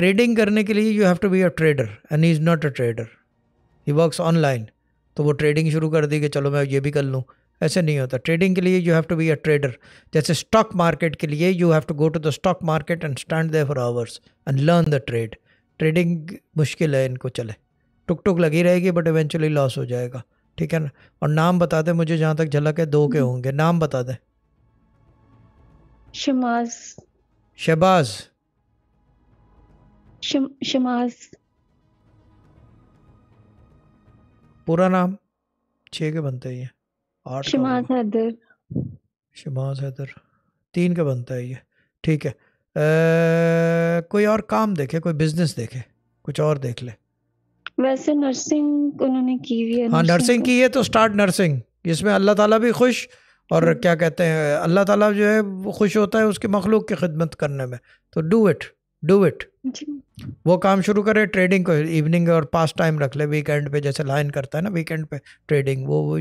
Trading करने के लिए you have to be a trader and he is not a trader he works online तो वो trading शुरू कर दी कि चलो मैं ये भी कर लूँ ऐसे नहीं होता ट्रेडिंग के लिए you have to be a trader जैसे स्टॉक मार्केट के लिए you have to go to the stock market and stand there for hours and learn the trade trading मुश्किल है इनको चले टुक टुक लगी रहेगी बट इवेंचुअली लॉस हो जाएगा ठीक है ना और नाम बता दें मुझे जहाँ तक झलक है दो के हम्म। होंगे नाम बता दें शबाज शबाज़ शमाज पूरा नाम छः के बनता है ये आठ शमाज हैदर शमास हैदर तीन का बनता है ये ठीक है आ, कोई और काम देखे कोई बिजनेस देखे कुछ और देख ले वैसे नर्सिंग उन्होंने की हुई है हाँ नर्सिंग की है तो स्टार्ट नर्सिंग इसमें अल्लाह ताला भी खुश और हम्म। क्या कहते हैं अल्लाह ताला जो है वो खुश होता है उसके मखलूक की खिदमत करने में तो डू इट डू इट वो काम शुरू करे ट्रेडिंग को इवनिंग और पास टाइम रख ले वीकेंड पे जैसे लाइन करता है ना वीकेंड पे ट्रेडिंग वो